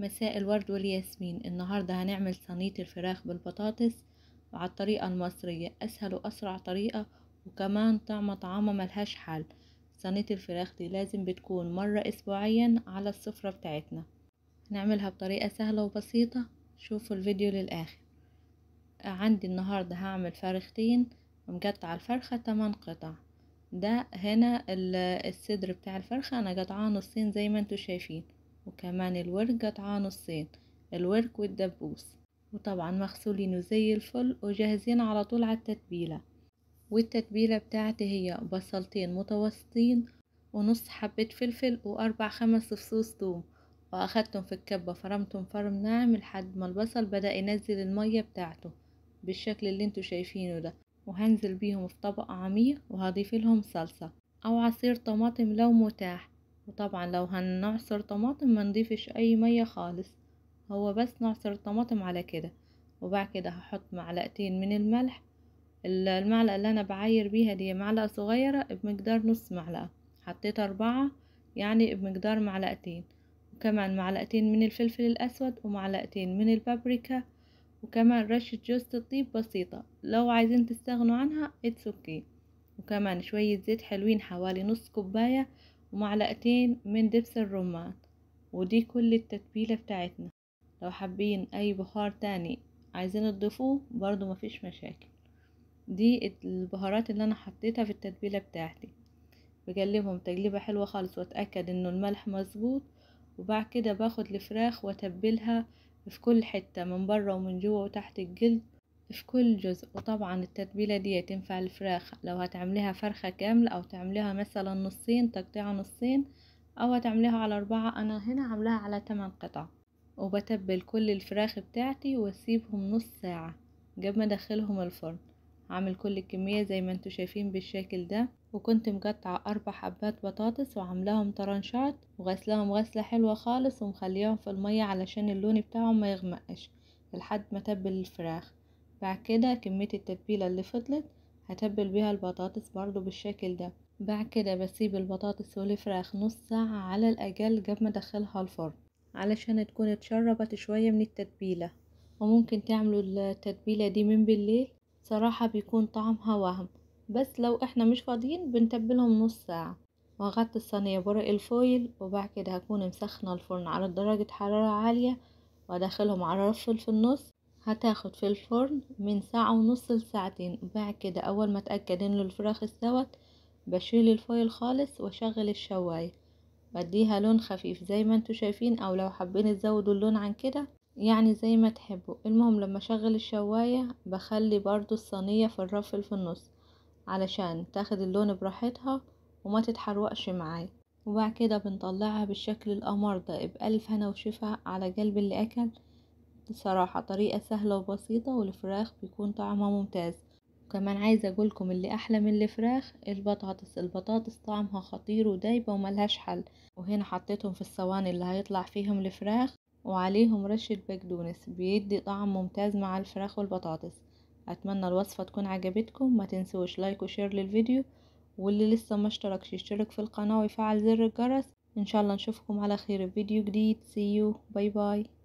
مساء الورد والياسمين النهاردة هنعمل صينية الفراخ بالبطاطس على الطريقة المصرية أسهل وأسرع طريقة وكمان طعمة طعامة ملهاش حل صينية الفراخ دي لازم بتكون مرة أسبوعيا على السفرة بتاعتنا نعملها بطريقة سهلة وبسيطة شوفوا الفيديو للآخر عندي النهاردة هعمل فرختين مقطع الفرخة تمن قطع ده هنا الصدر بتاع الفرخة أنا قطعاه نصين زي ما انتوا شايفين وكمان الورك قطعة نصين الورك والدبوس وطبعا مغسولينه زي الفل وجاهزين على طول على التتبيله والتتبيله بتاعتي هي بصلتين متوسطين ونص حبة فلفل وأربع خمس فصوص ثوم وأخدتهم في الكبة فرمتهم فرم ناعم لحد ما البصل بدأ ينزل المية بتاعته بالشكل اللي انتوا شايفينه ده وهنزل بيهم في طبق عميق وهضيف لهم صلصة أو عصير طماطم لو متاح وطبعا لو هنعصر طماطم ما نضيفش اي مية خالص هو بس نعصر الطماطم على كده وبعد كده هحط معلقتين من الملح المعلقة اللي انا بعاير بيها دي معلقة صغيرة بمقدار نص معلقة حطيت اربعة يعني بمقدار معلقتين وكمان معلقتين من الفلفل الاسود ومعلقتين من البابريكا وكمان رشة جوز الطيب بسيطة لو عايزين تستغنوا عنها اتس اوكي وكمان شوية زيت حلوين حوالي نص كوباية ومعلقتين من دبس الرمان ودي كل التتبيلة بتاعتنا لو حابين اي بهار تاني عايزين تضيفوه برضو مفيش مشاكل دي البهارات اللي انا حطيتها في التتبيلة بتاعتي بقلبهم تقليبة حلوة خالص واتأكد انه الملح مظبوط وبعد كده باخد الفراخ واتبلها في كل حتة من بره ومن جوه وتحت الجلد في كل جزء وطبعا التتبيلة دي تنفع الفراخ لو هتعمليها فرخة كاملة او تعمليها مثلا نصين تقطيعة نصين او هتعمليها على اربعة انا هنا عاملاها على تمن قطع وبتبل كل الفراخ بتاعتي واسيبهم نص ساعة قبل ما ادخلهم الفرن عامل كل الكمية زي ما انتم شايفين بالشكل ده وكنت مقطعة أربع حبات بطاطس وعاملاهم طرنشات وغسلهم غسلة حلوة خالص ومخليهم في المية علشان اللون بتاعهم ما يغمقش لحد ما تبل الفراخ بعد كده كمية التتبيلة اللي فضلت هتبل بيها البطاطس برضو بالشكل ده بعد كده بسيب البطاطس والفراخ نص ساعة على الأجل قبل ما أدخلها الفرن علشان تكون اتشربت شوية من التتبيلة وممكن تعملوا التتبيلة دي من بالليل صراحة بيكون طعمها وهم بس لو احنا مش فاضيين بنتبلهم نص ساعة وغطي الصينية بورق الفويل وبعد كده هكون مسخنة الفرن على درجة حرارة عالية وادخلهم على رف في النص هتاخد في الفرن من ساعة ونص لساعتين بعد كده اول ما اتأكد ان الفراخ استوت بشيل الفويل خالص واشغل الشواية بديها لون خفيف زي ما انتوا شايفين او لو حابين تزودوا اللون عن كده يعني زي ما تحبوا المهم لما اشغل الشواية بخلي برضو الصينية في الرفل في النص علشان تاخد اللون براحتها وما تتحرقش معايا وبعد كده بنطلعها بالشكل الأمر ده بألف هنا وشفا على قلب اللي أكل بصراحة طريقة سهلة وبسيطة والفراخ بيكون طعمها ممتاز وكمان عايزة اقولكم اللي احلى من الفراخ البطاطس البطاطس طعمها خطير ودايبة وملهاش حل وهنا حطيتهم في الصواني اللي هيطلع فيهم الفراخ وعليهم رشة بقدونس بيدي طعم ممتاز مع الفراخ والبطاطس اتمنى الوصفة تكون عجبتكم ما تنسوش لايك وشير للفيديو واللي لسه ما اشتركش يشترك في القناة ويفعل زر الجرس ان شاء الله نشوفكم على خير في فيديو جديد سي يو باي باي